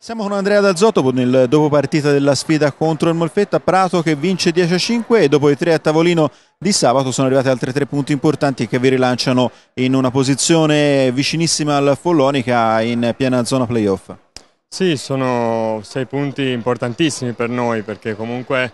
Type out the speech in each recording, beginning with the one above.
Siamo con Andrea Dalzotto nel dopopartita della sfida contro il Molfetta, Prato che vince 10-5 e dopo i tre a tavolino di sabato sono arrivati altri tre punti importanti che vi rilanciano in una posizione vicinissima al Follonica in piena zona playoff. Sì, sono sei punti importantissimi per noi perché comunque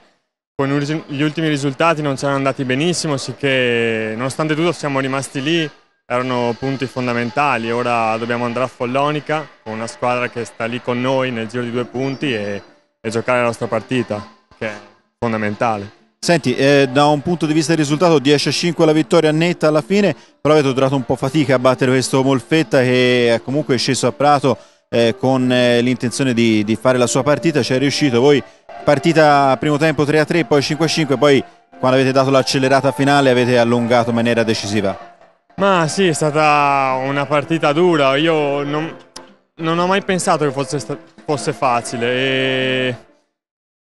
con gli ultimi risultati non ci hanno andati benissimo, sicché nonostante tutto siamo rimasti lì erano punti fondamentali. Ora dobbiamo andare a Follonica con una squadra che sta lì con noi nel giro di due punti e, e giocare la nostra partita, che è fondamentale. Senti, eh, da un punto di vista del risultato 10-5 la vittoria netta alla fine, però avete durato un po' fatica a battere questo Molfetta che è eh, comunque è sceso a Prato eh, con eh, l'intenzione di, di, fare la sua partita, ci è riuscito. Voi partita primo tempo 3-3, poi 5-5, poi quando avete dato l'accelerata finale avete allungato in maniera decisiva. Ma sì, è stata una partita dura, io non, non ho mai pensato che fosse, fosse facile e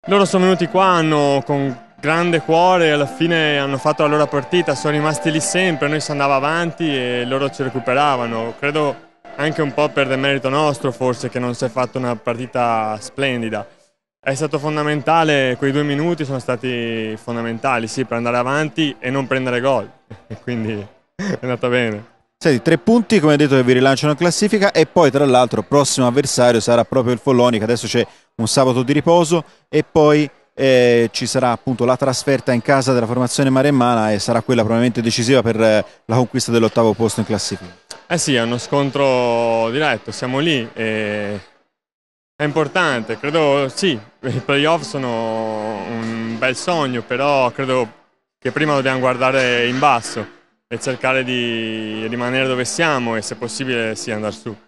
loro sono venuti qua, hanno con grande cuore, alla fine hanno fatto la loro partita, sono rimasti lì sempre, noi si andava avanti e loro ci recuperavano, credo anche un po' per demerito nostro forse che non si è fatta una partita splendida. È stato fondamentale, quei due minuti sono stati fondamentali, sì, per andare avanti e non prendere gol. Quindi È andata bene. Senti, tre punti, come detto, che vi rilanciano in classifica e poi tra l'altro il prossimo avversario sarà proprio il Folloni, che adesso c'è un sabato di riposo e poi eh, ci sarà appunto la trasferta in casa della formazione maremmana e sarà quella probabilmente decisiva per eh, la conquista dell'ottavo posto in classifica. Eh sì, è uno scontro diretto, siamo lì e è importante, credo sì, i playoff sono un bel sogno, però credo che prima dobbiamo guardare in basso e cercare di rimanere dove siamo e se possibile sì andare su.